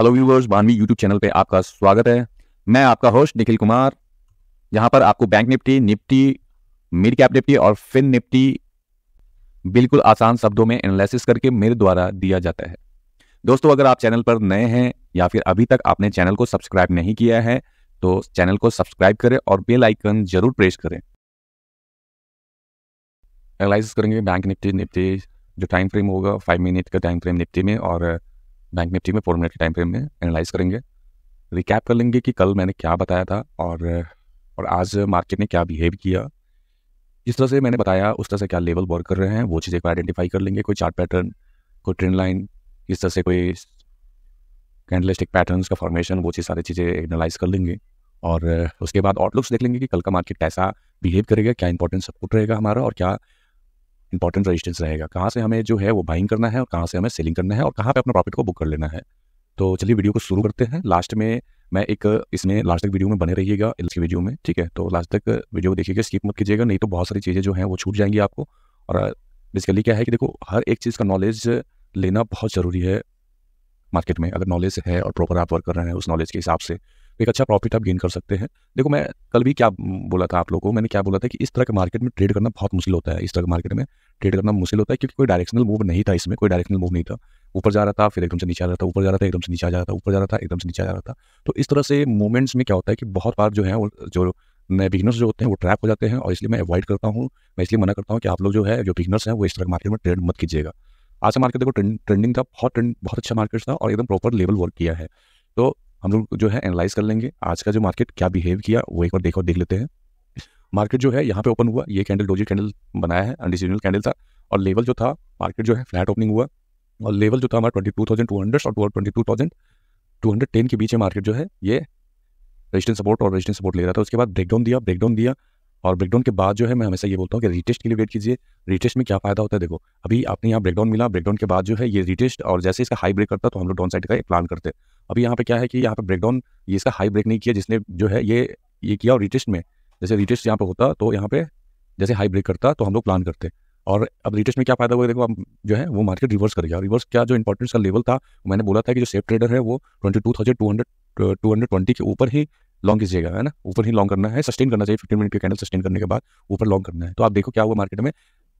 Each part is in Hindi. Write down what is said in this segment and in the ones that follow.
hello viewers Banvi YouTube channel पे आपका स्वागत है मैं आपका होस्ट निखिल कुमार यहाँ पर आपको bank Nifty Nifty mid cap Nifty और फिन निफ्टी बिल्कुल आसान शब्दों में एनालिसिस करके मेरे द्वारा दिया जाता है दोस्तों अगर आप चैनल पर नए हैं या फिर अभी तक आपने चैनल को सब्सक्राइब नहीं किया है तो चैनल को सब्सक्राइब करें और बेल आइकन जरूर प्रेस करें एनालिसिस करेंगे बैंक निफ्टी निफ्टी जो टाइम फ्रेम होगा फाइव मिनट का टाइम फ्रेम निफ्टी में और बैंक निफ्टी में फोर मिनट के टाइम फ्रेम में एनालाइज करेंगे रिकैप कर लेंगे कि कल मैंने क्या बताया था और और आज मार्केट ने क्या बिहेव किया जिस तरह से मैंने बताया उस तरह से क्या लेवल वर्क कर रहे हैं वो चीज़ एक बार आइडेंटिफाई कर लेंगे कोई चार्ट पैटर्न कोई ट्रेंड लाइन किस तरह से कोई कैंडलिस्टिक पैटर्न का फॉर्मेशन वो चीज़ सारी चीज़ें एनालाइज कर लेंगे और उसके बाद आउटलुक्स देख लेंगे कि कल का मार्केट कैसा बिहेव करेगा क्या इंपॉर्टेंट सपोर्ट रहेगा हमारा और क्या इंपॉर्टेंट रजिस्टेंस रहेगा कहाँ से हमें जो है वो बाइंग करना है और कहाँ से हमें सेलिंग करना है और कहाँ पे अपना प्रॉफिट को बुक कर लेना है तो चलिए वीडियो को शुरू करते हैं लास्ट में मैं एक इसमें लास्ट तक वीडियो में बने रहिएगा इसकी वीडियो में ठीक है तो लास्ट तक वीडियो को देखिएगा स्किप मत कीजिएगा नहीं तो बहुत सारी चीज़ें जो हैं वो छूट जाएंगी आपको और बेसिकली क्या है कि देखो हर एक चीज़ का नॉलेज लेना बहुत ज़रूरी है मार्केट में अगर नॉलेज है और प्रॉपर आप वर्क कर रहे हैं उस नॉलेज के हिसाब से एक अच्छा प्रॉफिट आप गेन कर सकते हैं देखो मैं कल भी क्या बोला था आप लोगों को मैंने क्या बोला था कि इस तरह के मार्केट में ट्रेड करना बहुत मुश्किल होता है इस तरह के मार्केट में ट्रेड करना मुश्किल होता है क्योंकि कोई डायरेक्शनल मूव नहीं था इसमें कोई डायरेक्शनल मूव नहीं था ऊपर जा रहा था फिर एकदम से नीचे आ रहा था ऊपर जा रहा था एकदम से नीचे आ जा रहा था ऊपर जा रहा था एकदम से नीचे आ जा रहा था तो इस तरह से मूवमेंट्स में क्या होता है कि बहुत बार जो है वो जो नए बिगनर्स जो होते हैं वो ट्रैप हो जाते हैं और इसलिए मैं अवॉइड करता हूँ मैं इसलिए मना करता हूँ कि आप लोग जो है जो बिगनर्स हैं वो इस तरह के मार्केट में ट्रेड मत कीजिएगा आज का मार्केट देखो ट्रेंडिंग था बहुत ट्रेंड बहुत अच्छा मार्केट था और एकदम प्रॉपर लेवल वर्क किया है तो हम लोग जो है एनालाइज कर लेंगे आज का जो मार्केट क्या बिहेव किया वो एक बार देखो देख लेते हैं मार्केट जो है यहाँ पे ओपन हुआ ये कैंडल डोजी कैंडल बनाया है अनडिसीजनल कैंडल था और लेवल जो था मार्केट जो है फ्लैट ओपनिंग हुआ और लेवल जो था हमारा twenty two thousand two hundred और twenty two thousand two hundred ten के बीच में मार्केट जो है ये रेजिस्टेंस सपोर्ट और रेजिस्टेंस सपोर्ट ले रहा था उसके बाद ब्रेकडाउन दिया ब्रेकडाउन दिया और ब्रेकडाउन के बाद जो है मैं हमेशा ये बोलता हूँ कि रिटेस्ट के लिए वेट कीजिए रिटेस्ट में क्या फायदा होता है देखो अभी आपने यहाँ ब्रेकडाउन मिला ब्रेकडाउन के बाद जो है ये रिटेस्ट और जैसे इसका हाई ब्रेक करता तो हम लोग डाउन साइड का एक प्लान करते हैं अब यहाँ पे क्या है कि यहाँ पे ब्रेकडाउन ये इसका हाई ब्रेक नहीं किया जिसने जो है ये ये किया और रिटेस्ट में जैसे रिटेस्ट यहाँ पे होता तो यहाँ पे जैसे हाई ब्रेक करता तो हम लोग प्लान करते और अब रिटेस्ट में क्या फायदा हुआ देखो अब जो है वो मार्केट रिवर्स कर गया रिवर्स क्या जो इंपॉर्टेंस का लेवल था मैंने बोला था कि जो सेफ ट्रेडर है वो twenty two thousand two hundred two hundred twenty के ऊपर ही लॉन्ग कीजिएगा है ना ऊपर ही लॉन्ग करना है सस्टेन करना चाहिए फिफ्टीन मिनट के कैंडल सस्टेन करने के बाद ऊपर लॉन्ग करना है तो आप देखो क्या हुआ मार्केट में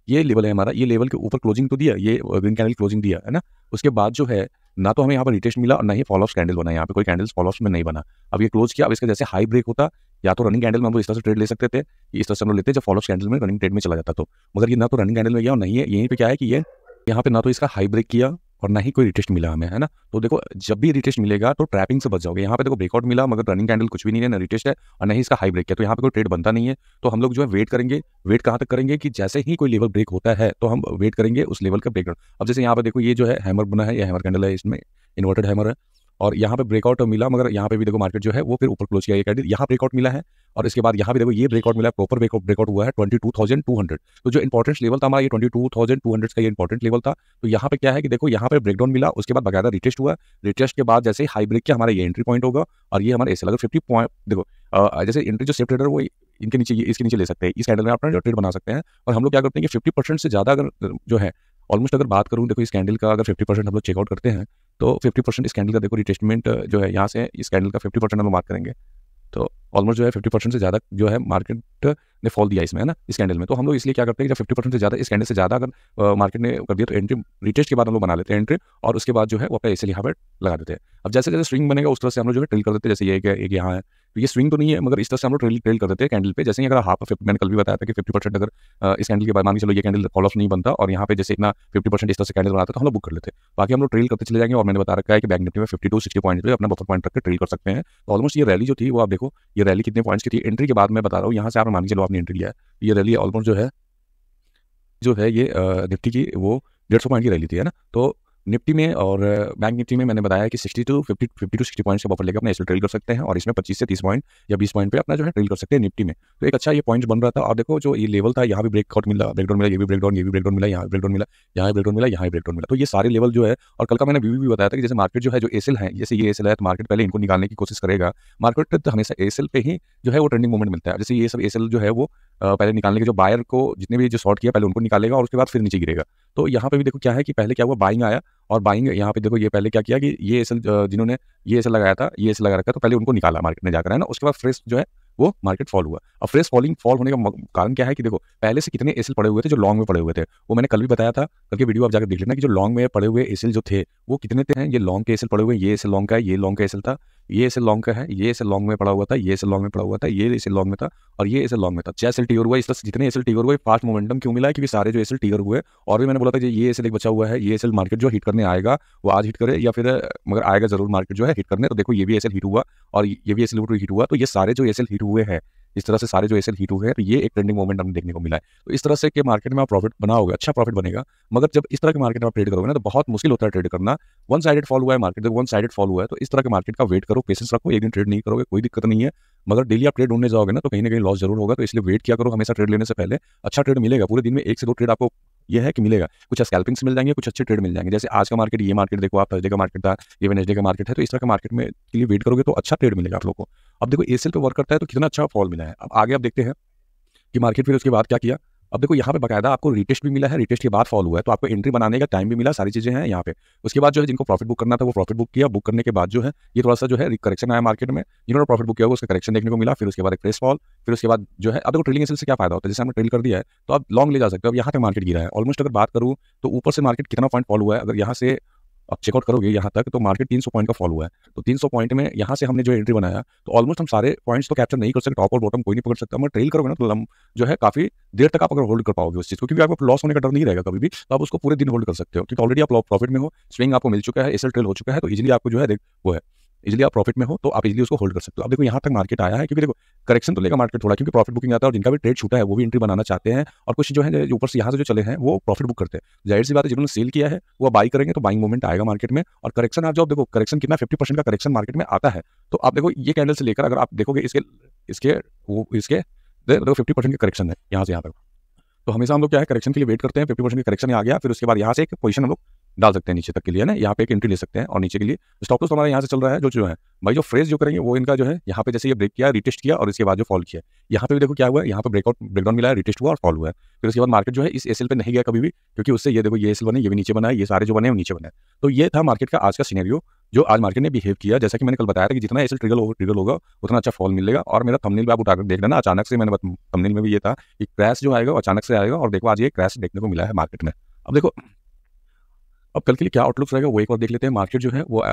ये लेवल है हमारा ये लेवल के ऊपर क्लोजिंग तो दिया ये ग्रीन कैंडल क्लोजिंग दिया है ना उसके बाद जो है ना तो हमें यहाँ पर रिटेस्ट मिला और ना ही फॉलोअप कैंडल बना यहाँ पे कोई कैंडल्स फॉलोअप में नहीं बना अब ये क्लोज किया अब इसका जैसे हाई ब्रेक होता या तो रनिंग कैंडल में हम इस तरह से ट्रेड ले सकते थे इस तरह से हम लोग लेते जब फॉलोअप कैंडल में रनिंग ट्रेड में चला जाता तो मगर ये ना तो रनिंग कैंडल में गया और नहीं है यहीं पर क्या है कि ये यहाँ पे ना तो इसका हाई ब्रेक किया और ना ही कोई रिटेस्ट मिला हमें है ना तो देखो जब भी रिटेस्ट मिलेगा तो ट्रैपिंग से बच जाओगे यहाँ पे देखो ब्रेकआउट मिला मगर रनिंग कैंडल कुछ भी नहीं है ना रिटेस्ट है और ना ही इसका हाई ब्रेक है तो यहाँ पे कोई ट्रेड बनता नहीं है तो हम लोग जो है वेट करेंगे वेट कहाँ तक करेंगे कि जैसे ही कोई लेवल ब्रेक होता है तो हम वेट करेंगे उस लेवल का ब्रेकडाउन अब जैसे यहाँ पर देखो ये जो है हैमर बना है या हैमर कैंडल है इसमें इन्वर्टेड हैमर है और यहाँ पे ब्रेकआउट मिला मगर यहाँ पे भी देखो मार्केट जो है वो फिर ऊपर क्लोज किया गया यहाँ ब्रेकआउट मिला है और इसके बाद यहाँ भी देखो ये ब्रेकआउट मिला प्रॉपर ब्रेकआउट हुआ है twenty two thousand two hundred तो जो इंपॉर्टेंट लेवल था हमारा ये twenty two thousand two hundred का ये इंपॉर्टेंट लेवल था तो यहाँ पे क्या है कि देखो यहाँ पे ब्रेकडाउन मिला उसके बाद बकायदा रिटेस्ट हुआ रिटेस्ट के बाद जैसे हाई ब्रेक का हमारा ये एंट्री पॉइंट होगा और ये हमारे ऐसे लगा फिफ्टी पॉइंट देखो जैसे एंट्री जो सेफ ट्रेडर वो इनके नीचे इसके नीचे ले सकते हैं इस कैंडल में आप ट्रेड बना सकते हैं और हम लोग क्या करते हैं कि फिफ्टी परसेंट से ज़्यादा अगर जो है ऑलमोस्ट अगर बात करूँ देखो इस कैंडल का अगर फिफ्टी परसेंट हम लोग चेकआउट करते हैं तो फिफ्टी परसेंट इस कैंडल का देखो रिटेस्टमेंट जो है यहाँ से इस कैंडल का फिफ्टी परसेंट हम मार्क करेंगे तो ऑलमोस्ट जो है फिफ्टी परसेंट से ज़्यादा जो है मार्केट ने फॉल दिया इसमें है ना इस कैंडल में तो हम लोग इसलिए क्या करते हैं जब फिफ्टी परसेंट से ज़्यादा इस कैंडल से ज़्यादा अगर मार्केट ने कर दिया तो एंट्री रिटेस्ट के बाद हम लोग बना लेते हैं एंट्री और उसके बाद जो है वो अपना ऐसे यहाँ पर लगा देते हैं अब जैसे जैसे स्विंग बनेगा उस तरह से हम लोग जो है ट्रिल कर देते हैं जैसे ये एक यहाँ है तो ये स्विंग तो नहीं है मगर इस तरह से हम लोग ट्रेल ट्रेल कर देते हैं कैंडल पे जैसे ही अगर हाफ मैंने कल भी बताया था कि फिफ्टी परसेंट अगर इस कैंडल के बाद मान के चलो ये कैंडल कॉल ऑफ नहीं बनता और यहाँ पे जैसे इतना फिफ्टी परसेंट इस तरह से कैंडल बनाता तो हम लोग बुक कर लेते हैं बाकी हम लोग ट्रेल करते चले जाएंगे और मैंने बता रखा है कि बैंक निफ्टी में फिफ्टी टू सिक्सटी पॉइंट पे अपना बफर पॉइंट रखकर ट्रेल कर सकते हैं तो ऑलमोस्ट ये रैली जो थी वो आप देखो ये रैली कितने पॉइंट्स की थी एंट्री के बाद मैं बता रहा हूँ यहाँ से आप मान के चलो आपने एंट्री लिया तो ये रैली ऑलमोस्ट जो है जो है ये निफ्टी की वो डेढ़ सौ पॉइंट की रैली थी है ना तो निफ्टी में और बैंक निफ्टी में मैंने बताया कि sixty to fifty fifty to sixty points का बफर लेकर अपना इसमें ट्रेल कर सकते हैं और इसमें पच्चीस से तीस पॉइंट या बीस पॉइंट पे अपना जो है ट्रेल कर सकते हैं निफ्टी में तो एक अच्छा ये पॉइंट बन रहा था और देखो जो ये लेवल था यहाँ भी ब्रेकआउट मिला ब्रेकडाउन मिला ये भी ब्रेकडाउन ये भी ब्रेकडाउन मिला यहाँ ब्रेकडाउन मिला यहाँ ब्रेकडाउन मिला यहाँ ब्रेकडाउन मिला तो ये सारे लेवल जो है और कल का मैंने व्यू भी बताया था कि जैसे मार्केट जो है जो एसल है जैसे ये एसल है तो मार्केट पहले इनको निकालने की कोशिश करेगा मार्केट हमेशा एसल पे ही जो है वो ट्रेंडिंग मूवमेंट मिलता है जैसे ये सब एसल जो है वो पहले निकालने के जो बायर को जितने भी जो शॉर्ट किया पहले उनको निकालेगा और उसके बाद फिर नीचे गिरेगा तो यहाँ पे भी देखो क्या है कि पहले क्या हुआ बाइंग आया और बाइंग यहाँ पे देखो ये पहले क्या किया कि ये एसल जिन्होंने ये ऐसा लगाया था ये एसल लगा रखा तो पहले उनको निकाला मार्केट में जाकर है ना उसके बाद फ्रेश जो है वो मार्केट फॉल हुआ अब फ्रेश फॉलिंग फॉल होने का कारण क्या है कि देखो पहले से कितने एसल पड़े हुए थे जो लॉन्ग में पड़े हुए थे वो मैंने कल भी बताया था कल की वीडियो आप जाकर देख लेना कि जो लॉन्ग में पड़े हुए एसल जो थे वो कितने थे हैं ये लॉन्ग के एसल पड़े हुए ये एसल लॉन्ग का है ये लॉन्ग का एसल था ये इसे लॉन्ग का है ये इसे लॉन्ग में पड़ा हुआ था ये इसे लॉन्ग में पड़ा हुआ था ये इसे लॉन्ग में था और ये इसे लॉन्ग में था जैसे एस एल हुआ इस तरह जितने एसल टीवर हुए फास्ट मोमेंटम क्यों मिला है क्योंकि सारे जो एस एल हुए और भी मैंने बोला था ये एस एल बचा हुआ है ये एस एल मार्केट जो हिट करने आएगा वो आज हिट करे या फिर मगर आएगा जरूर मार्केट जो है हिट करने तो देखो ये भी एसल हिट हुआ और ये भी एसल हिट हुआ तो ये सारे जो एसल हिट हुए हैं इस तरह से सारे जो एशियन हीट हुए हैं तो ये एक ट्रेंडिंग मोमेंट हमें देखने को मिला है तो इस तरह से के मार्केट में आप प्रॉफिट बनाओगे अच्छा प्रॉफिट बनेगा मगर जब इस तरह के मार्केट में आप ट्रेड करोगे ना तो बहुत मुश्किल होता है ट्रेड करना वन साइडेड फॉल हुआ है मार्केट जब वन साइडेड फॉल हुआ है तो इस तरह के मार्केट का वेट करो पेशेंस रखो एक दिन ट्रेड नहीं करोगे कोई दिक्कत नहीं है मगर डेली आप ट्रेड ढूंढने जाओगे ना तो कहीं ना कहीं लॉस जरूर होगा तो इसलिए वेट किया करो हमेशा ट्रेड लेने से पहले अच्छा ट्रेड मिलेगा पूरे दिन में एक से दो ट्रेड आपको ये है कि मिलेगा कुछ स्कैल्पिंग्स मिल जाएंगे कुछ अच्छे ट्रेड मिल जाएंगे जैसे आज का मार्केट ये मार्केट देखो आप थर्सडे का मार्केट था ये वेनेसडे का मार्केट है तो इस तरह का मार्केट में के लिए वेट करोगे तो अच्छा ट्रेड मिलेगा आप लोग को अब देखो सेल पे वर्क करता है तो कितना अच्छा फॉल मिला है अब आगे आप देखते हैं कि मार्केट फिर उसके बाद क्या किया अब देखो यहाँ पे बकायदा आपको रिटेस्ट भी मिला है रिटेस्ट के बाद फॉल हुआ है तो आपको एंट्री बनाने का टाइम भी मिला सारी चीजें हैं यहाँ पे उसके बाद जो है जिनको प्रॉफिट बुक करना था वो प्रॉफिट बुक किया बुक करने के बाद जो है ये थोड़ा सा जो है करेक्शन आया मार्केट में जिन्होंने प्रॉफिट बुक किया उसका करेक्शन देखने को मिला फिर उसके बाद एक प्रेस फॉल फिर उसके बाद जो है अब देखो ट्रेलिंग से क्या फायदा होता है जैसे हमने ट्रेल कर दिया है तो आप लॉन्ग ले जा सकते हो अब यहाँ पे मार्केट गिरा है ऑलमोस्ट अगर बात करूँ तो ऊपर से मार्केट कितना पॉइंट फॉल हुआ है अगर यहाँ से आप चेकआउट करोगे यहाँ तक तो मार्केट 300 पॉइंट का फॉल हुआ है तो 300 पॉइंट में यहाँ से हमने जो एंट्री बनाया तो ऑलमोस्ट हम सारे पॉइंट्स तो कैप्चर नहीं कर सकते टॉप और बॉटम कोई नहीं पकड़ सकता मगर ट्रेल करोगे ना तो लम जो है काफी देर तक आप अगर होल्ड कर पाओगे उस चीज़ को क्योंकि आपको लॉस होने का डर नहीं रहेगा कभी भी तो आप उसको पूरे दिन होल्ड कर सकते हो क्योंकि ऑलरेडी आप प्रॉफिट में हो स्विंग आपको मिल चुका है एसल ट्रेल हो चुका है तो इजिली आपको जो है वो है इजिली आप प्रॉफिट में हो तो आप इजिली उसको होल्ड कर सकते हो आप देखो यहाँ तक मार्केट आया है क्योंकि देखो करेक्शन तो लेगा मार्केट थोड़ा क्योंकि प्रॉफिट बुकिंग आता है और जिनका भी ट्रेड छूटा है वो भी एंट्री बनाना चाहते हैं और कुछ जो है ऊपर से यहाँ से जो चले हैं वो प्रॉफिट बुक करते हैं जाहिर सी बात है जिन्होंने सेल किया है वो बाई करेंगे तो बाइंग मूवमेंट आएगा मार्केट में और करेक्शन आप जब देखो करेक्शन कितना फिफ्टी परसेंट का करेक्शन मार्केट में आता है तो आप देखो ये कैंडल से लेकर अगर आप देखोगे इसके इसके वो इसके देखो फिफ्टी परसेंट का करेक्शन है यहाँ से यहाँ तक तो हमेशा हम लोग क्या है करेक्शन के लिए वेट करते हैं फिफ्टी परसेंट का करेक्शन आ गया फिर उसके बाद यहाँ से एक पोजीशन हम लोग डाल सकते हैं नीचे तक के लिए ना यहाँ पे एक एंट्री ले सकते हैं और नीचे के लिए स्टॉप लॉस हमारा यहाँ से चल रहा है जो जो है भाई जो फ्रेज जो करेंगे वो इनका जो है यहाँ पे जैसे ये ब्रेक किया रिटेस्ट किया और इसके बाद जो फॉल किया यहाँ पे भी देखो क्या हुआ है यहाँ पे ब्रेकआउट ब्रेकडाउन मिला है रिटेस्ट हुआ और फॉल हुआ है फिर उसके बाद मार्केट जो है इस एसल पर नहीं गया कभी भी क्योंकि उससे ये देखो ये एसल बने ये भी नीचे बना है ये सारे जो बने वो नीचे बना तो ये था मार्केट का आज का सीनेरियो जो आज मार्केट ने बिहेव किया जैसा कि मैंने कल बताया था कि जितना एसल ट्रिगल होगा ट्रिगल होगा उतना अच्छा फॉल मिलेगा और मेरा थंबनेल भी आप उठाकर देख लेना अचानक से मैंने थंबनेल में भी ये था कि क्रैश जो आएगा अचानक से आएगा और देखो आज ये क्रैश देखने को मिला है मार्केट में अब देखो अब कल के लिए क्या आउटलुक रहेगा वो एक बार देख लेते हैं मार्केट जो है वो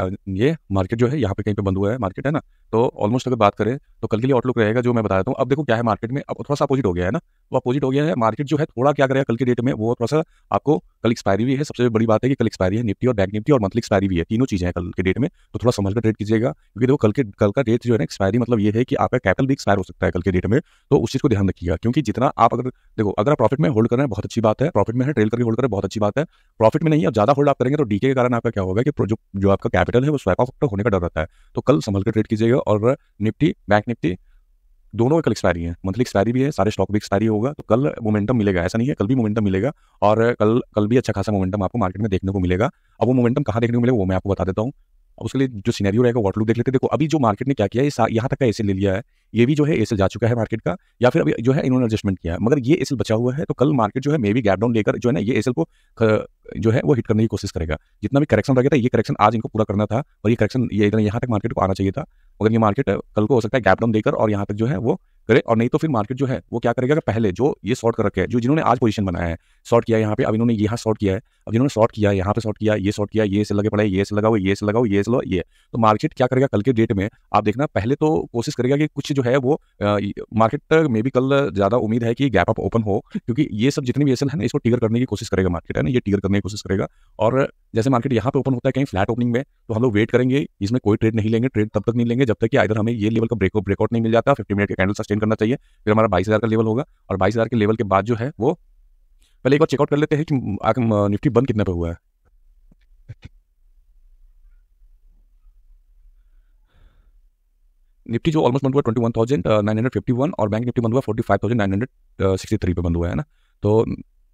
ये मार्केट जो है यहाँ पे कहीं पे बंद हुआ है मार्केट है ना तो ऑलमोस्ट अगर बात करें तो कल के लिए आउटलुक रहेगा जो मैं बताया देता हूँ अब देखो क्या है मार्केट में अब थोड़ा सा अपोजिट हो गया है ना वो अपोजिट हो गया है मार्केट जो है थोड़ा क्या करेगा कल के डेट में वो थोड़ा सा आपको कल एक्सपायरी भी है सबसे बड़ी बात है कि कल एक्सपायरी है निफ्टी और बैंक निफ्टी और मंथली एक्सपायरी भी है तीनों चीज़ें हैं कल के डेट में तो थोड़ा समझ कर ट्रेड कीजिएगा क्योंकि देखो कल के कल का डेट जो है ना एक्सपायरी मतलब ये है कि आपका कैपिटल भी एक्सपायर हो सकता है कल के डेट में तो उस चीज़ को ध्यान रखिएगा क्योंकि जितना आप अगर देखो अगर आप प्रॉफिट में होल्ड कर रहे हैं बहुत अच्छी बात है प्रॉफिट में है ट्रेल करके होल्ड करें बहुत अच्छी बात है प्रॉफिट में नहीं है ज्यादा होल्ड आप करेंगे तो डीके के कारण आपका क्या होगा कि जो जो आपका कैपिटल है वो स्वैप ऑफ होने का डर रहता है तो कल संभल कर ट्रेड कीजिएगा और निफ्टी बैंक निफ्टी दोनों कल एक्सपायरी है मंथली एक्सपायरी भी है सारे स्टॉक भी एक्सपायरी होगा तो कल मोमेंटम मिलेगा ऐसा नहीं है कल भी मोमेंटम मिलेगा और कल कल भी अच्छा खासा मोमेंटम आपको मार्केट में देखने को मिलेगा अब वो मोमेंटम कहाँ देखने को मिलेगा वो मैं आपको बता देता हूँ उसके लिए जो सीनैरियो रहेगा वाटर लुक देख लेते हैं देखो अभी जो मार्केट ने क्या किया है यहाँ तक का एसल ले लिया है ये भी जो है एसल जा चुका है मार्केट का या फिर अभी जो है इन्होंने एडजस्टमेंट किया है मगर ये एसल बचा हुआ है तो कल मार्केट जो है मे भी गैप डाउन लेकर जो है ना ये एसल को जो है वो हिट करने की कोशिश करेगा जितना भी करेक्शन रह गया था ये करेक्शन आज इनको पूरा करना था और ये करेक्शन ये इधर यहाँ तक मार्केट को आना चाहिए था मगर ये मार्केट कल को हो सकता है गैप डाउन देकर और यहाँ तक जो है वो करे और नहीं तो फिर मार्केट जो है वो क्या करेगा पहले जो ये शॉर्ट कर रखे हैं जो जिन्होंने आज पोजीशन बनाया है शॉर्ट किया यहाँ पे अब इन्होंने यहाँ शॉर्ट किया है अब इन्होंने शॉर्ट किया यहाँ पे शॉर्ट किया ये शॉर्ट किया ये से लगे पड़े ये से लगाओ ये से लगाओ ये से लो ये तो मार्केट क्या करेगा कल के डेट में आप देखना पहले तो कोशिश करेगा कि कुछ जो है वो मार्केट में भी कल ज़्यादा उम्मीद है कि गैप अप ओपन हो क्योंकि ये सब जितनी भी एसल है ना इसको टिगर करने की कोशिश करेगा मार्केट है ना ये टिगर करने की कोशिश करेगा और जैसे मार्केट यहाँ पे ओपन होता है कहीं फ्लैट ओपनिंग में तो हम लोग वेट करेंगे इसमें कोई ट्रेड नहीं लेंगे ट्रेड तब तक नहीं लेंगे जब तक कि आधर हमें ये लेवल का ब्रेक ब्रेकआउट नहीं मिल जाता फिफ्टी मिनट का कैंडल सस्टेन करना चाहिए फिर हमारा बाईस हज़ार का लेवल होगा और बाईस हज़ार के लेवल के बाद जो है वो पहले एक बार चेकआउट कर लेते हैं कि निफ्टी बंद कितने पे हुआ है निफ्टी जो ऑलमोस्ट बंद हुआ twenty one thousand nine hundred fifty one और बैंक निफ्टी बंद हुआ forty five thousand nine hundred sixty three पे बंद हुआ है ना तो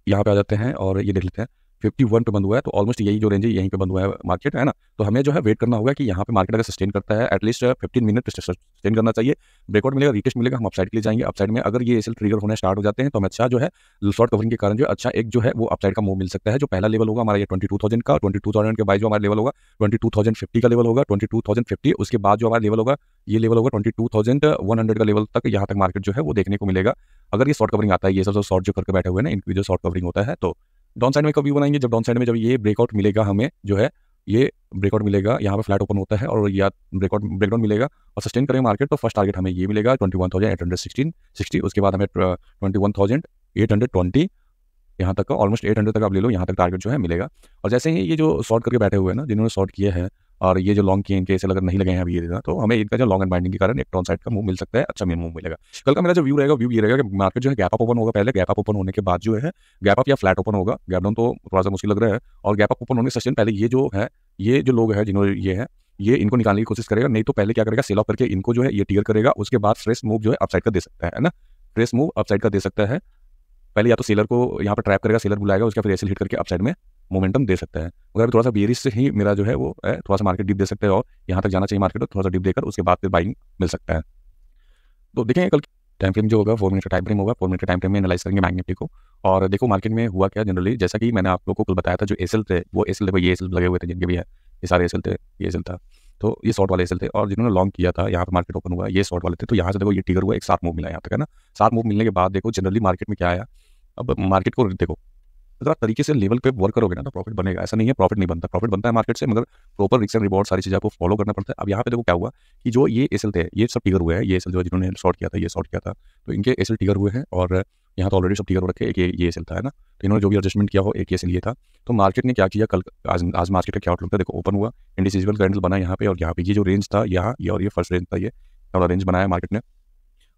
यहाँ पे आ जाते हैं और ये देख लेते हैं फिफ्टी वन पे बंद हुआ है तो ऑलमोस्ट यही जो रेंज है यहीं पे बंद हुआ है मार्केट है ना तो हमें जो है वेट करना होगा कि यहाँ पे मार्केट अगर सस्टेन करता है एटलीस्ट फिफ्टीन मिनट सस्टेन करना चाहिए ब्रेकआउट मिलेगा रिटेस्ट मिलेगा हम अपसाइड के लिए जाएंगे अपसाइड में अगर ये एसल ट्रिगर होने स्टार्ट हो जाते हैं तो हमें अच्छा जो है शॉर्ट कवरिंग के कारण जो अच्छा एक जो है वो अपसाइड का मूव मिल सकता है जो पहला लेवल होगा हमारा ये ट्वेंटी टू थाउजेंड का ट्वेंटी टू थाउजेंड के बाद जो हमारा लेवल होगा ट्वेंटी टू थाउजेंड फिफ्टी का लेवल होगा ट्वेंटी टू थाउजेंड फिफ्टी उसके बाद जो हमारा लेवल होगा ये लेवल होगा twenty two thousand one hundred का लेवल तक यहाँ तक मार्केट जो है वो देखने को मिलेगा अगर ये शॉर्ट कवरिंग आता है ये सब सब शॉर्ट जो करके बैठे हुए ना इनकी जो शॉर्ट कवरिंग होता है तो डाउन साइड में कभी बनाएंगे जब डाउन साइड में जब ये ब्रेकआउट मिलेगा हमें जो है ये ब्रेकआउट मिलेगा यहाँ पे फ्लैट ओपन होता है और या ब्रेकआउट ब्रेकडाउन मिलेगा और सस्टेन करेंगे मार्केट तो फर्स्ट टारगेट हमें ये मिलेगा twenty one thousand eight hundred sixteen sixty उसके बाद हमें twenty one thousand eight hundred twenty यहाँ तक का ऑलमोस्ट एट हंड्रेड तक आप ले लो यहाँ तक टारगेट जो है मिलेगा और जैसे ही ये जो शॉर्ट करके बैठे हुए हैं ना जिन्होंने शॉर्ट किया है और ये जो लॉन्ग की इनके अगर नहीं लगे हैं अभी ये देना तो हमें इनका जो लॉन्ग एंड बाइंडिंग के कारण एक साइड का मूव मिल सकता है अच्छा मेन मूव मिलेगा कल का मेरा जो व्यू रहेगा व्यू ये रहेगा कि मार्केट जो है गैप अप ओपन होगा पहले गैप अप ओपन होने के बाद जो है गैप अप या फ्लैट ओपन होगा गैप डाउन तो थोड़ा सा मुश्किल लग रहा है और गैप अप ओपन होने से पहले ये जो है ये जो लोग हैं जिन्होंने ये है ये इनको निकालने की कोशिश करेगा नहीं तो पहले क्या करेगा सेल ऑफ करके इनको जो है ये टीयर करेगा उसके बाद फ्रेश मूव जो है अपसाइड का दे सकता है ना फ्रेश मूव अपसाइड का दे सकता है पहले या तो सेलर को यहाँ पर ट्रैप करेगा सेलर बुलाएगा उसके फिर एसिल हिट करके अपसाइड में मोमेंटम दे सकता है मगर अभी थोड़ा सा बियरिस से ही मेरा जो है वो है थोड़ा सा मार्केट डिप दे सकते हैं और यहाँ तक जाना चाहिए मार्केट और थोड़ा सा डिप देकर उसके बाद फिर बाइंग मिल सकता है तो देखें कल टाइम फ्रेम जो होगा फोर मिनट का टाइम फ्रेम होगा फोर मिनट का टाइम फ्रेम में एनालाइज करेंगे बैंक को और देखो मार्केट में हुआ क्या जनरली जैसा कि मैंने आप लोगों को कल बताया था जो एस थे वो एस थे ये एस लगे हुए थे जिनके भी है ये सारे एसल थे ये एस था तो ये शॉर्ट वाले एस थे और जिन्होंने लॉन्ग किया था यहाँ पर मार्केट ओपन हुआ ये शॉर्ट वाले थे तो यहाँ से देखो ये टिगर हुआ एक सात मूव मिला यहाँ तक है ना सात मूव मिलने के बाद देखो जनरली मार्केट में क्या आया अब मार्केट को देखो अगर तो आप तरीके से लेवल पे वर्क करोगे ना तो प्रॉफिट बनेगा ऐसा नहीं है प्रॉफिट नहीं बनता प्रॉफिट बनता है मार्केट से मगर प्रॉपर रिक्स एंड रिवॉर्ड सारी चीज़ आपको फॉलो करना पड़ता है अब यहाँ पे देखो क्या हुआ कि जो ये एसल थे ये सब टिगर हुए हैं ये एसल जो जिन्होंने शॉर्ट किया था ये शॉर्ट किया था तो इनके एसल टिगर हुए हैं और यहाँ तो ऑलरेडी सब टिगर हो रखे एक ये एसल था है ना तो इन्होंने जो भी एडजस्टमेंट किया हो एक एसल ये था तो मार्केट ने क्या किया कल आज आज मार्केट का क्या आउटलुक था देखो ओपन हुआ इंडिसिजिबल कैंडल बना यहाँ पे और यहाँ पे ये जो रेंज था यहाँ ये और ये फर्स्ट रेंज था ये थोड़ा रेंज बनाया मार्केट ने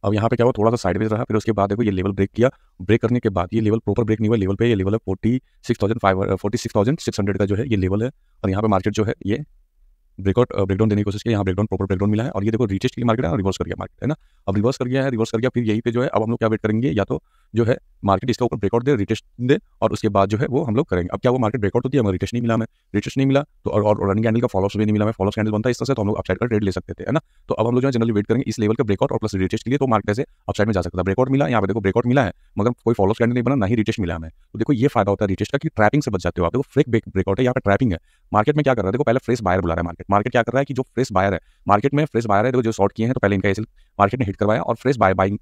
अब यहाँ पे क्या हुआ थोड़ा सा साइडवेज रहा फिर उसके बाद देखो ये लेवल ब्रेक किया ब्रेक करने के बाद ये लेवल प्रॉपर ब्रेक नहीं हुआ लेवल पे ये लेवल है forty six thousand five forty six thousand six hundred का जो है ये लेवल है और यहाँ पे मार्केट जो है ये ब्रेकआउट ब्रेकडाउन uh, देने की कोशिश की यहाँ ब्रेकडाउन प्रॉपर ब्रेकडाउन मिला है और ये देखो रिचेस्ट की मार्केट है और रिवर्स कर गया मार्केट है ना अब रिवर्स कर गया है रिवर्स कर गया फिर यही पे जो है अब हम लोग क्या वेट करेंगे या तो जो है मार्केट इसके ऊपर ब्रेकआउट दे रिटेस्ट दे और उसके बाद जो है वो हम लोग करेंगे अब क्या वो मार्केट ब्रेकआउट होती है हमें रिटेस्ट नहीं मिला हमें रिटेस्ट नहीं मिला तो और, रनिंग कैंडल का फॉलोअप भी नहीं मिला हमें फॉलोअप कैंडल बनता है इस तरह से तो हम लोग अपसाइड का ट्रेड ले सकते थे है ना तो अब हम लोग जो है जनरली वेट करेंगे इस लेवल का ब्रेकआउट और प्लस रिटेस्ट के लिए तो मार्केट से अपसाइड में जा सकता है ब्रेकआउट मिला यहाँ पर देखो ब्रेकआउट मिला है मगर कोई फॉलोअप कैंडल नहीं बना ना ही रिटेस्ट मिला हमें तो देखो ये फायदा होता है रिटेस्ट का कि ट्रैपिंग से बच जाते हो आप देखो फ्रेक ब्रेकआउट है यहाँ पर ट्रैपिंग है मार्केट में क्या कर रहा है देखो पहले फ्रेश बायर बुला रहा है मार्केट मार्केट क्या कर रहा है कि जो फ्रेश बायर है मार्केट में फ्रेश बायर है तो जो शॉर्ट किए हैं तो पहले इनका एसल मार्केट ने हिट करवाया और फ्रेश बाय बाइंग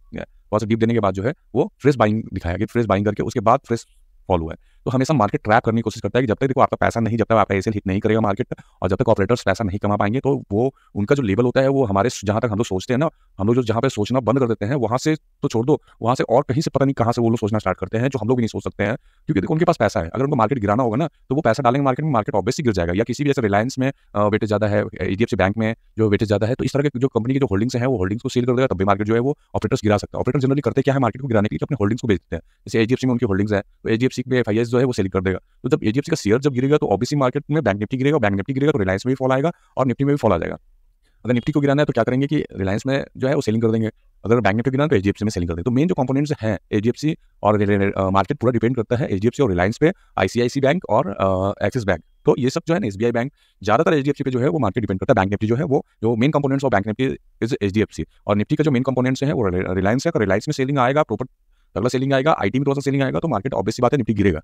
पॉजिटिव देने के बाद जो है वो फ्रेश बाइंग दिखाया कि फ्रेश बाइंग करके उसके बाद फ्रेश फॉलो है तो हमेशा मार्केट ट्रैप करने की कोशिश करता है कि जब तक देखो आपका पैसा नहीं जब तक आपका ऐसे हिट नहीं करेगा मार्केट और जब तक ऑपरेटर्स पैसा नहीं कमा पाएंगे तो वो उनका जो लेवल होता है वो हमारे जहाँ तक हम लोग सोचते हैं ना हम लोग जो जहाँ पर सोचना बंद कर देते हैं वहाँ से तो छोड़ दो वहाँ से और कहीं से पता नहीं कहाँ से वो लोग सोचना स्टार्ट करते हैं जो हम लोग भी नहीं सोच सकते हैं क्योंकि देखो उनके पास पैसा है अगर उनको मार्केट गिराना होगा ना तो वो पैसा डालेंगे मार्केट में मार्केट ऑब्वियसली गिर जाएगा या किसी भी जैसे रिलायंस में वेटेज ज्यादा है एच बैंक में जो वेटेज ज्यादा है तो इस तरह के जो कंपनी की जो होल्डिंग्स है वो होल्डिंग्स को सेल कर देगा तब भी मार्केट जो है वो ऑपरेटर्स गिरा सकता है ऑपरेटर जनरली करते क्या है मार्केट को गिराने के लिए अपने होल्डिंग्स को बेचते हैं जैसे एच में उनकी होल्डिंग्स है तो एच में एफ जो है वो सेल कर देगा तो जब एच का शेयर जब गिरेगा तो ऑब्वियसली मार्केट में बैंक निफ्टी गिरेगा बैंक निफ्टी गिरेगा तो रिलायंस में भी फॉल आएगा और निफ्टी में भी फॉल आ जाएगा अगर निफ्टी को गिराना है तो क्या करेंगे कि रिलायंस में जो है वो सेलिंग कर देंगे अगर बैंक निफ्टी गिराना है तो एच में सेलिंग कर देंगे तो मेन जो कंपोनेंट्स हैं एच और मार्केट पूरा डिपेंड करता है एच और रिलायंस पे आईसीआईसी बैंक और एक्सिस uh, बैंक तो ये सब जो है ना एस बैंक ज्यादातर एच पे जो है वो मार्केट डिपेंड करता है बैंक निफ्टी जो है वो जो main components of bank Nifty is H और निफ्टी का जो मेन कंपोनेंट्स है वो रिलायंस है रिलायंस में सेलिंग आएगा प्रॉपर अगला सेलिंग आएगा आईटी में थोड़ा सा सेलिंग आएगा तो मार्केट ऑब्वियसली बात है निफ्टी गिरेगा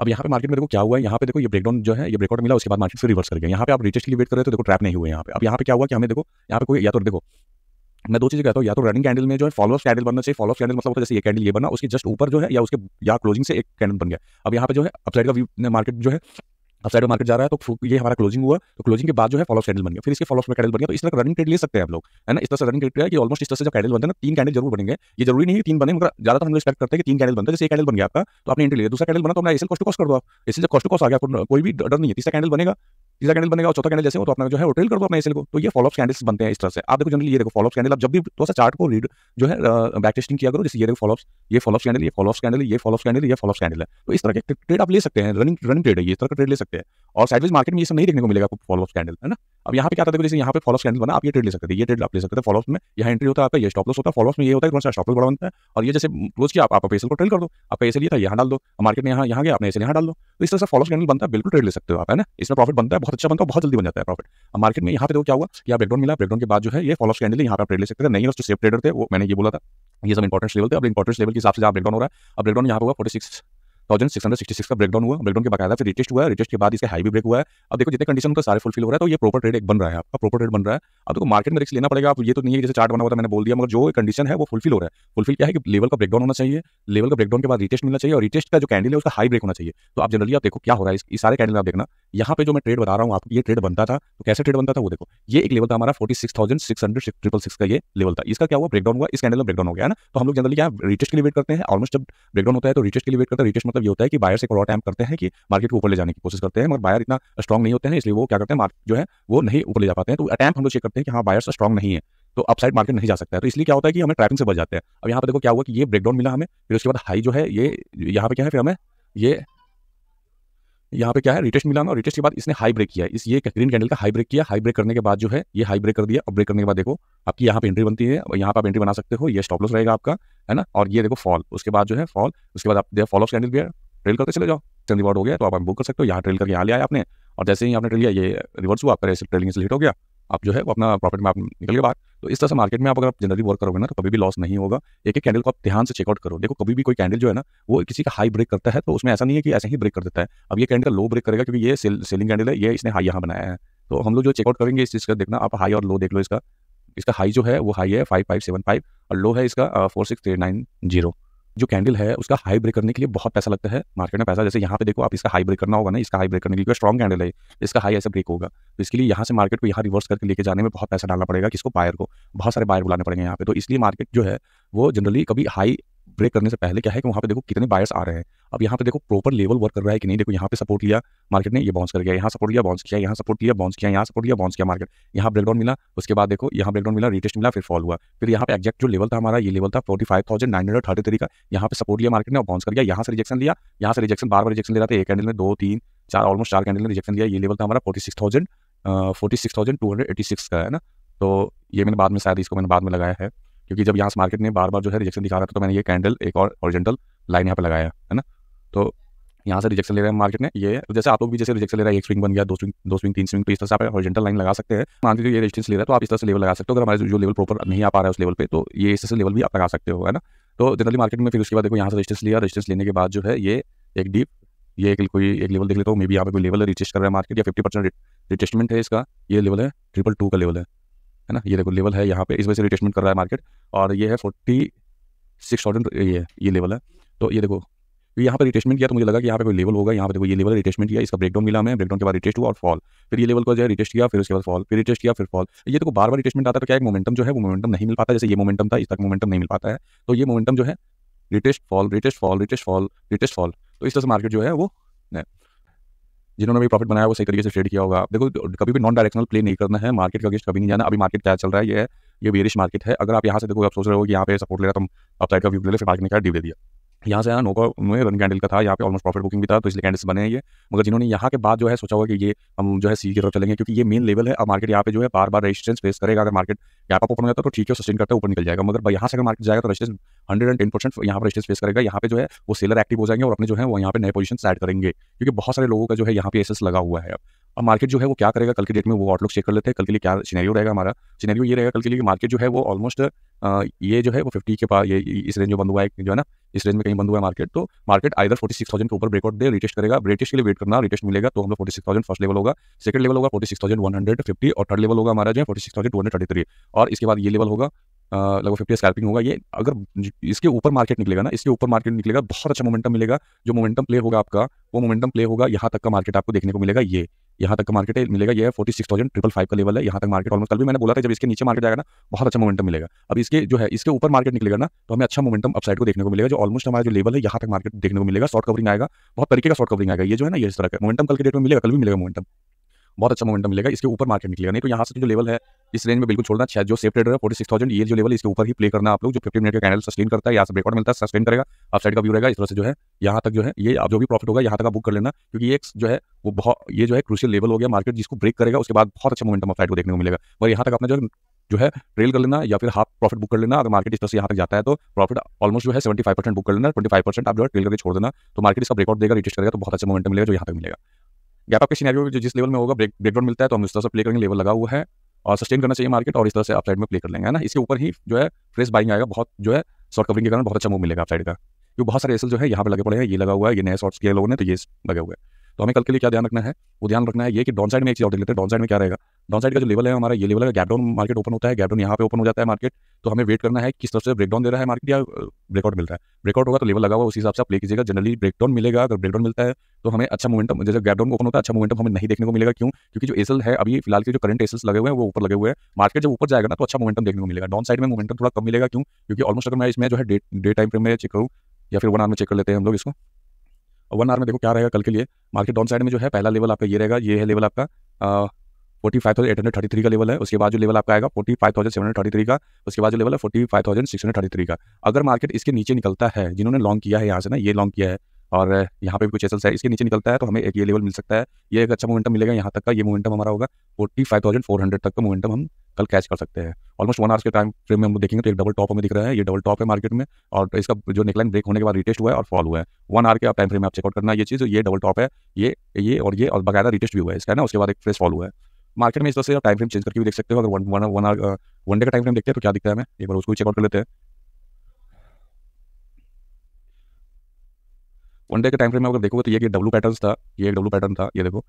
अब यहाँ पे मार्केट में देखो क्या हुआ है यहाँ पे देखो ये ब्रेकडाउन जो है ये ब्रेकआउट मिला उसके बाद मार्केट फिर रिवर्स कर गया यहाँ पे आप रिटेस्ट के लिए वेट कर रहे हो तो देखो ट्रैप नहीं हुए यहाँ पे अब यहाँ पे क्या हुआ कि हमें देखो यहाँ पे कोई या तो देखो मैं दो चीजें कहता हूँ या तो रनिंग कैंडल में जो है फॉलोअप कैंडल बनना चाहिए फॉलोअप कैंडल मतलब जैसे ये कैंडल ये बना उसके जस्ट ऊपर जो है या उसके या क्लोजिंग से एक कैंडल बन गया अब यहाँ पे जो है अपसाइड का व्यू मार्केट जो है अपसाइड मार्केट जा रहा है तो ये हमारा क्लोजिंग हुआ तो क्लोजिंग के बाद जो है फॉलो कैंडल बन गया फिर इसके फॉलोअप कैंडल बन गया तो इस तरह का रनिंग ट्रेड ले सकते हैं आप लोग है ना इस तरह से रनिंग ट्रेड है कि ऑलमोस्ट इस तरह से जब कैंडल बनते हैं ना तीन कैंडल जरूर बनेंगे ये जरूरी नहीं है तीन बने मगर ज्यादा हम लोग एक्सपेक्ट करते हैं कि तीन कैंडल बनता है जैसे एक कैंडल बन गया आपका तो आपने एंट्री लिया दूसरा कैंडल बना तो मैं इसे कॉस्ट कॉस्ट कर दो आप एसल जब कॉस्ट कॉस्ट आ गया कोई भी डर नहीं है तीसरा कैंडल बनेगा तीसरा कैंडल बनेगा और चौथा कैंडल जैसे हो तो अपना जो है रोटेल कर दो अपने को तो ये फॉलोअप कैंडल्स बनते हैं इस तरह से आप देखो जनरली ये देखो फॉलोअप कैंडल आप जब भी थोड़ा सा चार्ट को रीड जो है बैक टेस्टिंग किया करो जैसे ये देखो फॉलोअप ये फॉलोअप कैंडल ये फॉलोअप कैंडल ये फॉलोअप कैंडल ये फॉलोअप कैंडल है तो इस तरह के ट्रेड आप ले सकते हैं रनिंग रनिंग ट्रेड है ये इस तरह का ट्रेड ले सकते हैं और साइडवेज मार्केट में ये सब नहीं देखने को मिलेगा आपको फॉलो ऑफ कैंडल है ना अब यहाँ पे क्या था देखो जैसे यहाँ पे फॉलो ऑफ कैंडल बना आप ये ट्रेड ले सकते हैं ये ट्रेड आप ले सकते थे फॉलो में यहाँ एंट्री होता है आपका ये स्टॉप लॉस होता है फॉलो में ये होता है कौन सा स्टॉप बड़ा बनता है और ये जैसे क्लोज किया आप पैसे को ट्रेड कर दो आप पैसे लिए था यहाँ डाल दो मार्केट में यहाँ यहाँ गया आपने ऐसे यहाँ डाल दो तो इस तरह से फॉलो ऑफ कैंडल बनता है बिल्कुल ट्रेड ले सकते हो आप है ना इसमें प्रॉफिट बनता है बहुत अच्छा बनता है बहुत जल्दी बन जाता है प्रॉफिट मार्केट में यहाँ पे देखो क्या हुआ यहाँ ब्रेकडाउन मिला ब्रेकडाउन के बाद जो है ये फॉलो ऑफ कैंडल यहाँ पर ट्रेड ले सकते हैं नहीं जो सेफ ट्रेडर थे वो मैंने ये बोला था ये सब इंपॉर्टेंस लेवल थे अब इंपॉर्टेंस लेवल के हिसाब से ब्रेकडाउन हो रहा है अब ब्रेकडाउन यहाँ हुआ forty six thousand six hundred sixty six का ब्रेकडाउन हुआ ब्रेकडाउन के बकायदा फिर रिटेस्ट हुआ रिटेस्ट के बाद इसके हाई भी ब्रेक हुआ है अब देखो जितने कंडीशन का सारे फुलफिल हो रहा है तो ये प्रॉपर ट्रेड एक बन रहा है आपका प्रॉपर ट्रेड बन रहा है अब देखो मार्केट में रिस्क लेना पड़ेगा आप ये तो नहीं है जैसे चार्ट बना हुआ था मैंने बोल दिया मगर जो कंडीशन है वो फुलफिल हो रहा है फुलफिल क्या है कि लेवल का ब्रेकडाउन होना चाहिए लेवल का ब्रेकडाउन के बाद रिटेस्ट मिलना चाहिए और रिटेस्ट का जो कैंडल है उसका हाई ब्रेक होना चाहिए तो आप जनरली आप देखो क्या हो रहा है इस सारे कैंडल आप देखना यहाँ पे जो मैं ट्रेड बता रहा हूँ आपको ये ट्रेड बनता था तो कैसे ट्रेड बनता था वो देखो ये एक लेवल था हमारा forty six thousand six hundred triple six का ये लेवल था इसका क्या हुआ ब्रेकडाउन हुआ इस कैंडल में ब्रेकडाउन हो गया ना तो हम लोग जनरली यहाँ रिटेस्ट के लिए वेट करते हैं ऑलमोस्ट जब ब्रेकडाउन होता है तो रिटेस्ट के लिए वेट करते हैं रिटेस्ट मतलब ये होता है कि बायर से और अटैम्प करते हैं कि मार्केट को ऊपर ले जाने की कोशिश करते हैं मगर बायर इतना स्ट्रॉग नहीं होते हैं इसलिए वो क्या करते हैं जो है वो नहीं ऊपर ले जा पाते हैं तो अटैम्प हम लोग चेक करते हैं कि हाँ बायर स्ट्रॉग नहीं है तो अपसाइड मार्केट नहीं जा सकता है तो इसलिए क्या होता है कि हमें ट्रैपिंग से बच जाते हैं अब यहाँ पर देखो क्या हुआ कि ये ब्रेकडाउन मिला हमें फिर उसके बाद हाई जो है ये यहाँ पे क्या है फिर हमें ये यहाँ पे क्या है रिटेस्ट मिला और रिटेस्ट के बाद इसने हाई ब्रेक किया इस ये ग्रीन कैंडल का हाई ब्रेक किया हाई ब्रेक करने के बाद जो है ये हाई ब्रेक कर दिया अब ब्रेक करने के बाद देखो आपकी यहाँ पे एंट्री बनती है यहाँ पर आप एंट्री बना सकते हो ये स्टॉप रहेगा आपका है ना और ये देखो फॉल उसके बाद जो है फॉल उसके बाद आप फॉल ऑफ कैंडल भी है ट्रेल करते चले जाओ चंदी बॉर्ड हो गया तो आप बुक कर सकते हो यहाँ ट्रेल करके यहाँ ले आपने और जैसे ही आपने ट्रेल लिया ये रिवर्स हुआ आपका ट्रेलिंग से लेट हो गया आप जो है वो अपना प्रॉफिट में आप निकल गए बाहर तो इस तरह से मार्केट में आप अगर आप जनरली वर्क करोगे ना तो कभी भी लॉस नहीं होगा एक एक कैंडल को आप ध्यान से चेकआउट करो देखो कभी भी कोई कैंडल जो है ना वो किसी का हाई ब्रेक करता है तो उसमें ऐसा नहीं है कि ऐसे ही ब्रेक कर देता है अब ये कैंडल लो ब्रेक करेगा क्योंकि ये सेल, सेलिंग कैंडल है ये इसने हाई यहाँ बनाया है तो हम लोग जो चेकआउट करेंगे इस चीज़ का देखना आप हाई और लो देख लो इसका इसका हाई जो है वो हाई है फाइव फाइव सेवन फाइव और लो है इसका four six three nine zero जो कैंडल है उसका हाई ब्रेक करने के लिए बहुत पैसा लगता है मार्केट में पैसा जैसे यहाँ पे देखो आप इसका हाई ब्रेक करना होगा ना इसका हाई ब्रेक करने के लिए स्ट्रॉन्ग कैंडल है इसका हाई ऐसे ब्रेक होगा तो इसके लिए यहाँ से मार्केट को यहाँ रिवर्स करके लेके जाने में बहुत पैसा डालना पड़ेगा किसको बायर को बहुत सारे बायर बुलाने पड़ेंगे यहाँ पे तो इसलिए मार्केट जो है वो जनरली कभी हाई ब्रेक करने से पहले क्या है कि वहाँ पे देखो कितने बायर्स आ रहे हैं अब यहाँ पे देखो प्रॉपर लेवल वर्क कर रहा है कि नहीं देखो यहाँ पे सपोर्ट लिया मार्केट ने ये बाउंस कर गया यहाँ सपोर्ट लिया बाउंस किया यहाँ सपोर्ट लिया बाउंस किया यहाँ सपोर्ट लिया बाउंस किया मार्केट यहाँ ब्रेकडाउन मिला उसके बाद देखो यहाँ ब्रेकडाउन मिला रिटेस्ट मिला फिर फॉल हुआ फिर यहाँ पे एक्जैक्ट जो लेवल था हमारा ये लेवल था forty five thousand nine hundred thirty three का यहाँ पे सपोर्ट लिया मार्केट ने और बाउंस कर गया यहाँ से रिजेक्शन लिया यहाँ से रिजेक्शन बार बार रिजेक्शन ले रहा था एक कैंडल में दो तीन चार ऑलमोस्ट चार कैंडल में रिजेक्शन दिया ये लेवल था हमारा forty six thousand forty six thousand two hundred eighty six का है ना तो ये मैंने बाद में शायद इसको मैंने बाद में लगाया है क्योंकि जब यहाँ मार्केट ने बार बार जो है रिजेक्शन दिखा रहा था तो मैंने ये कैंडल एक और ऑरिजेंटल लाइन यहाँ पर लगाया है ना तो यहाँ से रिजेक्शन ले रहा है मार्केट ने ये जैसे आप लोग भी जैसे रिजेक्शन ले रहा है एक स्विंग बन गया दो स्विंग दो स्विंग तीन स्विंग तो इस तरह से आप ऑरिजेंटल लाइन लगा सकते हैं मान लीजिए ये रेजिस्टेंस ले रहा है तो आप इस तरह से लेवल लगा सकते हो अगर हमारे जो लेवल प्रॉपर नहीं आ पा रहा है उस लेवल पे तो ये इस तरह से लेवल भी आप लगा सकते हो है ना तो जनरली मार्केट में फिर उसके बाद देखो यहाँ से रेजिस्टेंस लिया रेजिस्टेंस लेने के बाद जो है ये एक डीप ये एक कोई एक लेवल देख लेता हूँ मे बी यहाँ पर कोई लेवल रिचेस्ट कर रहा है मार्केट या फिफ्टी परसेंट रिटेस्टमेंट है इसका ये लेवल है ट्रिपल टू का लेवल है है ना ये देखो लेवल है यहाँ पे इस वजह से रिटेस्टमेंट कर रहा है मार्केट और ये है फोर्टी सिक्स थाउजेंड ये ये लेवल है तो ये देखो तो यहाँ पर रिटेशमेंट किया तो मुझे लगा कि यहाँ पे कोई लेवल होगा यहाँ पे देखो ये लेवल रिटेस्टमेंट किया इसका ब्रेकडाउन मिला हमें ब्रेकडाउन के बाद रिटेस्ट हुआ और फॉल फिर ये लेवल को जो है रिटेस्ट किया फिर उसके बाद फॉल फिर रिटेस्ट किया फिर फॉल ये देखो बार बार रिटेस्टमेंट आता है तो क्या एक मोमेंटम जो है वो मोमेंटम नहीं मिल पाता जैसे ये मोमेंटम था इस तक मोमेंटम नहीं मिल पाता है तो ये मोमेंटम जो है retest fall retest fall retest fall retest fall तो इस तरह से मार्केट जो है वो है जिन्होंने भी प्रॉफिट बनाया वो सही तरीके से ट्रेड किया होगा देखो कभी भी नॉन डायरेक्शनल प्ले नहीं करना है मार्केट का अगेंस्ट कभी नहीं जाना अभी मार्केट क्या चल रहा है ये है ये बेरिश मार्केट है अगर आप यहाँ से देखो आप सोच रहे हो कि यहाँ पे सपोर्ट ले रहा तो हम साइड का व्यू ले ले फिर मार्केट ने क्या दे दिया यहाँ से आया नो रन कैंडल का था यहाँ पे ऑलमोस्ट प्रॉफिट बुकिंग भी था तो इसलिए कैंडल्स बने हैं ये मगर जिन्होंने यहाँ के बाद जो है सोचा हुआ कि ये हम जो है सी की तरफ चलेंगे क्योंकि ये मेन लेवल है और मार्केट यहाँ पे जो है बार बार रेजिस्टेंस फेस करेगा अगर मार्केट यहाँ पर ओपन हो जाता तो ठीक है सस्टेन करता है ऊपर निकल जाएगा मगर यहाँ से अगर मार्केट जाएगा तो resistance hundred and ten percent यहाँ पर रेजिस्टेंस फेस करेगा यहाँ पे जो है वो सेलर एक्टिव हो जाएंगे और अपने जो है वो यहाँ पे नए पोजिशन एड करेंगे क्योंकि बहुत सारे लोगों का जो है यहाँ पे एसेस लगा हुआ है अब मार्केट जो है वो क्या करेगा कल की डेट में वो आउटलुक चेक कर लेते हैं कल के लिए क्या सिनेरियो रहेगा हमारा सिनेरियो ये रहेगा कल के लिए मार्केट जो है वो ऑलमोस्ट ये जो है वो फिफ्टी के पास ये इस रेंज में बंद हुआ है जो है ना इस रेंज में कहीं बंद हुआ है मार्केट तो market either forty six thousand के ऊपर ब्रेकआउट दे रिटेस्ट करेगा रिटेस्ट के लिए वेट करना रिटेस्ट मिलेगा तो हम लोग forty six thousand first level होगा सेकंड लेवल होगा forty six thousand one hundred fifty और थर्ड लेवल होगा हमारा जो है forty six thousand two hundred thirty three और इसके बाद ये लेवल होगा लगभग फिफ्टी स्कैल्पिंग होगा ये अगर इसके ऊपर मार्केट निकलेगा ना इसके ऊपर मार्केट निकलेगा बहुत अच्छा मोमेंटम मिलेगा जो मोमेंटम प्ले होगा आपका वो मोमेंटम प्ले होगा यहाँ तक का मार्केट आपको देखने को मिलेगा ये यहाँ तक का मार्केट मिलेगा ये forty six thousand triple five का लेवल है यहाँ तक मार्केट ऑलमोस्ट कल भी मैंने बोला था जब इसके नीचे मार्केट जाएगा ना बहुत अच्छा मोमेंटम मिलेगा अब इसके जो है इसके ऊपर मार्केट निकलेगा ना तो हमें अच्छा मोमेंटम अपसाइड को देखने को मिलेगा जो ऑलमोस्ट हमारा जो लेवल है यहाँ तक मार्केट देखने को मिलेगा शॉर्ट कवरिंग आएगा बहुत तरीके का शॉर्ट कवरिंग आएगा ये जो है ना इस तरह का मोमेंटम कल के डेट में मिलेगा कल भी मिलेगा मोमेंटम बहुत अच्छा मोमेंटम मिलेगा इसके ऊपर मार्केट निकलेगा नहीं तो यहाँ से तो जो लेवल है इस रेंज में बिल्कुल छोड़ना छह जो सेफ ट्रेडर है फोर्टी सिक्स थाउजेंड ये जो लेवल इसके ऊपर ही प्ले करना आप लोग जो फिफ्टी मिनट का कैनल सस्टेन करता है यहाँ से ब्रेकआउट मिलता है सस्टेन करेगा आप साइड का व्यू रहेगा इस तरह से जो है यहाँ तक जो है ये आप जो भी प्रॉफिट होगा यहाँ तक आप बुक कर लेना क्योंकि एक जो है वो बहुत ये जो है क्रूशियल लेवल हो गया मार्केट जिसको ब्रेक करेगा उसके बाद बहुत अच्छा मोमेंटम फ्लाइट को देखने को मिलेगा और यहाँ तक अपना जो जो है ट्रेल कर लेना या फिर हाफ प्रॉफिट बुक कर लेना अगर मार्केट इस तरह से यहाँ तक जाता है तो प्रॉफिट ऑलमोस्ट जो है सेवेंटी फाइव परसेंट बुक कर लेना ट्वेंटी फाइव परसेंट आप जो है ट्रेल करके छोड़ देना तो मार्केट इसका ब्रेकआउट देगा रिटेस्ट करेगा तो बहुत अच्छा मोमेंटम मिलेगा जो यहाँ तक मिलेगा गैप आपके सीनियर जो जिस लेवल में होगा ब्रेक ब्रेकडाउन मिलता है तो हम इस तरह से प्ले करेंगे लेवल लगा हुआ है और सस्टेन करना चाहिए मार्केट और इस तरह से अपसाइड में प्ले कर लेंगे है ना इसके ऊपर ही जो है फ्रेश बाइंग आएगा बहुत जो है शॉर्ट कवरिंग के कारण बहुत अच्छा मूव मिलेगा अपसाइड का क्योंकि बहुत सारे एसल जो है यहाँ पर लगे पड़े हैं ये लगा हुआ है ये नए शॉर्ट्स किए लोगों ने तो ये लगे हुए हैं तो हमें कल के लिए क्या ध्यान रखना है वो ध्यान रखना है ये कि डाउन साइड में एक चीज और देख लेते हैं डाउन साइड में क्या रहेगा डाउन साइड का जो लेवल है हमारा ये लेवल है गैपडाउन मार्केट ओपन होता है गैपडाउन यहाँ पे ओपन हो जाता है मार्केट तो हमें वेट करना है किस तरह से ब्रेकडाउन दे रहा है मार्केट या ब्रेकआउट मिल रहा है ब्रेकआउट होगा तो लेवल लगा हुआ उसी हिसाब से आप प्ले कीजिएगा जनरली ब्रेकडाउन मिलेगा अगर ब्रेकडाउन मिलता है तो हमें अच्छा मोमेंटम जैसे गैपडाउन ओपन होता है अच्छा मोमेंटम हमें नहीं देखने को मिलेगा क्यों क्योंकि जो एसल है अभी फिलहाल के जो करंट एसल्स लगे हुए हैं वो ऊपर लगे हुए हैं मार्केट जब ऊपर जाएगा ना तो अच्छा मोमेंटम देखने को मिलेगा डाउन साइड में मोमेंटम थोड़ा कम मिलेगा क्यों क्योंकि ऑलमोस्ट अगर मैं इसमें जो है डे टाइम फ्रेम में चेक करूँ या फिर वन आर में चेक कर लेते हैं हम लोग इसको वन आवर में देखो क्या रहेगा कल के लिए मार्केट डाउन साइड में जो है पहला लेवल आपका ये रहेगा ये है लेवल आपका forty five thousand eight hundred thirty three का लेवल है उसके बाद जो लेवल आपका आएगा forty five thousand seven hundred thirty three का उसके बाद जो लेवल है forty five thousand six hundred thirty three का अगर मार्केट इसके नीचे निकलता है जिन्होंने लॉन्ग किया है यहाँ से ना ये लॉन्ग किया है और यहाँ पे भी कुछ एसल्स है इसके नीचे निकलता है तो हमें एक ये लेवल मिल सकता है ये एक अच्छा मोमेंटम मिलेगा यहाँ तक का ये मोमेंटम हमारा होगा forty five thousand four hundred तक का मोमेंटम हम कल कैच कर सकते हैं ऑलमोस्ट वन आवर्स के टाइम फ्रेम में हम देखेंगे तो एक डबल टॉप हमें दिख रहा है ये डबल टॉप है मार्केट में और इसका जो नेकलाइन ब्रेक होने के बाद रिटेस्ट हुआ है और फॉल हुआ है वन आर के आप टाइम फ्रेम में आप चेकआउट करना ये चीज़ ये डबल टॉप है ये ये और ये और बकायदा रिटेस्ट भी हुआ है इसका ना उसके बाद एक फ्रेश फॉल हुआ है मार्केट में इस तरह से टाइम फ्रेम चेंज करके भी देख सकते हो अगर वन वन वन डे का टाइम फ्रेम देखते हैं तो क्या दिखता है हमें एक बार उसको चेकआउट कर लेते हैं वन डे के टाइम फ्रेम में अगर देखोगे तो ये डब्लू पैटर्न था ये एक डब्लू पैटर्न था ये देखो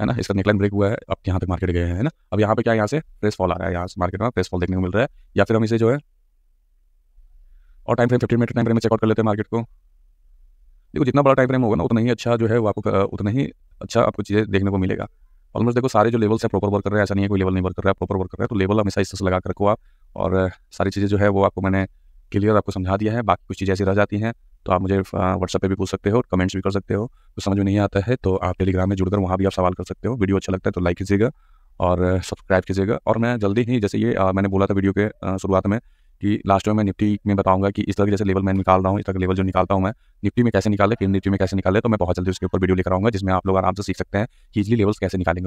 है ना इसका नेकलाइन ब्रेक हुआ है अब यहाँ तक मार्केट गए हैं है ना अब यहाँ पे क्या यहाँ से प्रेस फॉल आ रहा है यहाँ से मार्केट में प्रेस फॉल देखने को मिल रहा है या फिर हम इसे जो है और time frame fifteen minute time frame में चेकआउट कर लेते हैं मार्केट को देखो जितना बड़ा टाइम फ्रेम होगा ना उतना ही अच्छा जो है वो आपको उतना ही अच्छा आपको चीज़ें देखने को मिलेगा ऑलमोस्ट देखो सारे जो लेवल्स है प्रॉपर वर्क कर रहे हैं ऐसा नहीं है कोई लेवल नहीं वर्क कर रहा है प्रॉपर वर्क कर रहा है तो लेवल हमेशा इस तरह से लगा कर रखो आप और सारी चीज़ें जो है वो आपको मैंने क्लियर आपको समझा दिया है बाकी कुछ चीज़ें ऐसी रह जाती हैं तो आप मुझे व्हाट्सएप पे भी पूछ सकते हो और कमेंट्स भी कर सकते हो तो समझ में नहीं आता है तो आप टेलीग्राम में जुड़कर वहाँ भी आप सवाल कर सकते हो वीडियो अच्छा लगता है तो लाइक कीजिएगा और सब्सक्राइब कीजिएगा और मैं जल्दी ही जैसे ये आ, मैंने बोला था वीडियो के शुरुआत में कि लास्ट में मैं निफ्टी में बताऊंगा कि इस तरह जैसे लेवल मैं निकाल रहा हूँ इस तरह लेवल जो निकालता हूँ मैं निफ्टी में कैसे निकाले फिर निफ्टी में कैसे निकाले तो मैं बहुत जल्दी उसके ऊपर वीडियो लेकर आऊँगा जिसमें आप लोग आराम से सीख सकते हैं कि इजली लेवल्स कैसे निकालेंगे